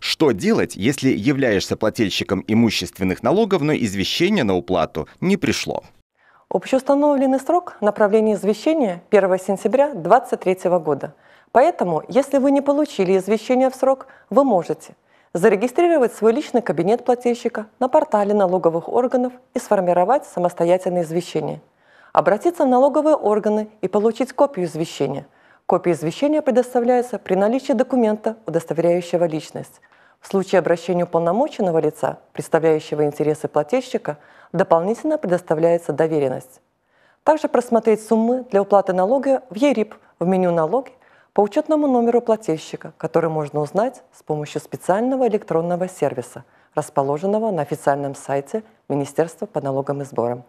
Что делать, если являешься плательщиком имущественных налогов, но извещение на уплату не пришло? Общеустановленный срок направления извещения 1 сентября 2023 года. Поэтому, если вы не получили извещение в срок, вы можете зарегистрировать свой личный кабинет плательщика на портале налоговых органов и сформировать самостоятельное извещение, обратиться в налоговые органы и получить копию извещения – Копия извещения предоставляется при наличии документа, удостоверяющего личность. В случае обращения уполномоченного лица, представляющего интересы плательщика, дополнительно предоставляется доверенность. Также просмотреть суммы для уплаты налога в ЕРИП в меню «Налоги» по учетному номеру плательщика, который можно узнать с помощью специального электронного сервиса, расположенного на официальном сайте Министерства по налогам и сборам.